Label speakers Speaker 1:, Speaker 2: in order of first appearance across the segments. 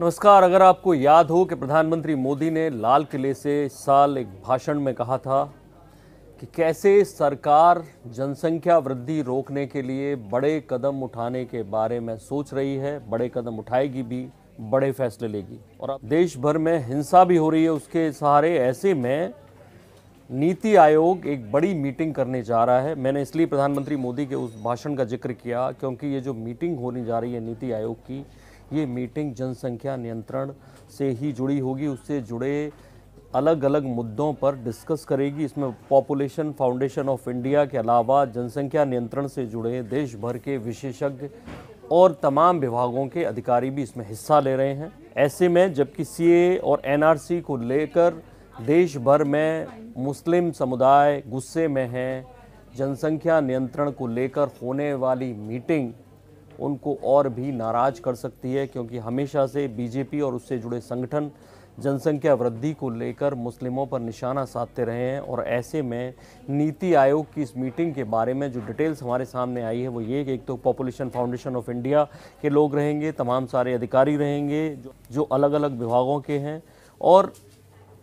Speaker 1: नमस्कार अगर आपको याद हो कि प्रधानमंत्री मोदी ने लाल किले से साल एक भाषण में कहा था कि कैसे सरकार जनसंख्या वृद्धि रोकने के लिए बड़े कदम उठाने के बारे में सोच रही है बड़े कदम उठाएगी भी बड़े फैसले लेगी और अब देश भर में हिंसा भी हो रही है उसके सहारे ऐसे में नीति आयोग एक बड़ी मीटिंग करने जा रहा है मैंने इसलिए प्रधानमंत्री मोदी के उस भाषण का जिक्र किया क्योंकि ये जो मीटिंग होने जा रही है नीति आयोग की ये मीटिंग जनसंख्या नियंत्रण से ही जुड़ी होगी उससे जुड़े अलग अलग मुद्दों पर डिस्कस करेगी इसमें पॉपुलेशन फाउंडेशन ऑफ इंडिया के अलावा जनसंख्या नियंत्रण से जुड़े देश भर के विशेषज्ञ और तमाम विभागों के अधिकारी भी इसमें हिस्सा ले रहे हैं ऐसे में जबकि ए और सी को लेकर देश भर में मुस्लिम समुदाय गुस्से में हैं जनसंख्या नियंत्रण को लेकर होने वाली मीटिंग उनको और भी नाराज कर सकती है क्योंकि हमेशा से बीजेपी और उससे जुड़े संगठन जनसंख्या वृद्धि को लेकर मुस्लिमों पर निशाना साधते रहे हैं और ऐसे में नीति आयोग की इस मीटिंग के बारे में जो डिटेल्स हमारे सामने आई है वो ये कि एक तो पॉपुलेशन फाउंडेशन ऑफ इंडिया के लोग रहेंगे तमाम सारे अधिकारी रहेंगे जो, जो अलग अलग विभागों के हैं और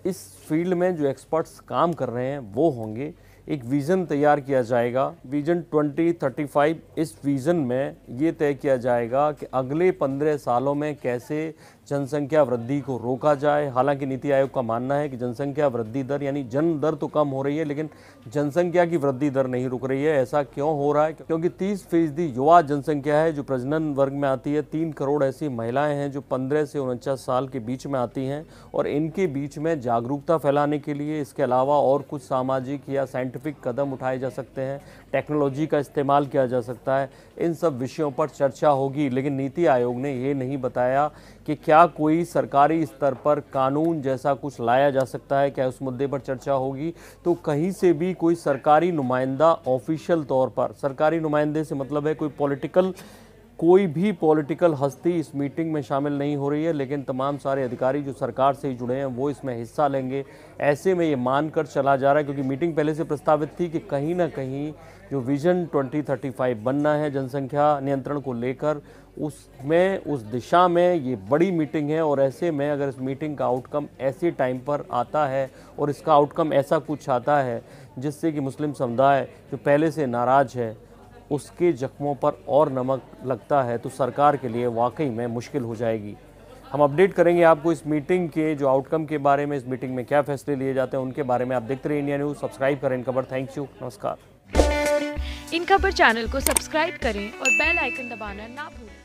Speaker 1: इस फील्ड में जो एक्सपर्ट्स काम कर रहे हैं वो होंगे एक विज़न तैयार किया जाएगा विज़न 2035 इस विज़न में ये तय किया जाएगा कि अगले 15 सालों में कैसे जनसंख्या वृद्धि को रोका जाए हालांकि नीति आयोग का मानना है कि जनसंख्या वृद्धि दर यानी जन दर तो कम हो रही है लेकिन जनसंख्या की वृद्धि दर नहीं रुक रही है ऐसा क्यों हो रहा है क्योंकि तीस फीसदी युवा जनसंख्या है जो प्रजनन वर्ग में आती है तीन करोड़ ऐसी महिलाएं हैं जो पंद्रह से उनचास साल के बीच में आती हैं और इनके बीच में जागरूकता फैलाने के लिए इसके अलावा और कुछ सामाजिक या साइंटिफिक साइंटिफिक कदम उठाए जा सकते हैं टेक्नोलॉजी का इस्तेमाल किया जा सकता है इन सब विषयों पर चर्चा होगी लेकिन नीति आयोग ने ये नहीं बताया कि क्या कोई सरकारी स्तर पर कानून जैसा कुछ लाया जा सकता है क्या उस मुद्दे पर चर्चा होगी तो कहीं से भी कोई सरकारी नुमाइंदा ऑफिशियल तौर पर सरकारी नुमाइंदे से मतलब है कोई पॉलिटिकल कोई भी पॉलिटिकल हस्ती इस मीटिंग में शामिल नहीं हो रही है लेकिन तमाम सारे अधिकारी जो सरकार से ही जुड़े हैं वो इसमें हिस्सा लेंगे ऐसे में ये मानकर चला जा रहा है क्योंकि मीटिंग पहले से प्रस्तावित थी कि कहीं ना कहीं जो विजन 2035 बनना है जनसंख्या नियंत्रण को लेकर उसमें उस दिशा में ये बड़ी मीटिंग है और ऐसे में अगर इस मीटिंग का आउटकम ऐसे टाइम पर आता है और इसका आउटकम ऐसा कुछ आता है जिससे कि मुस्लिम समुदाय जो पहले से नाराज़ है उसके जख्मों पर और नमक लगता है तो सरकार के लिए वाकई में मुश्किल हो जाएगी हम अपडेट करेंगे आपको इस मीटिंग के जो आउटकम के बारे में इस मीटिंग में क्या फैसले लिए जाते हैं उनके बारे में आप देखते रहिए इंडिया न्यूज़ सब्सक्राइब करें खबर थैंक यू नमस्कार इन खबर चैनल को सब्सक्राइब करें और बेल आइकन दबाना ना भूलें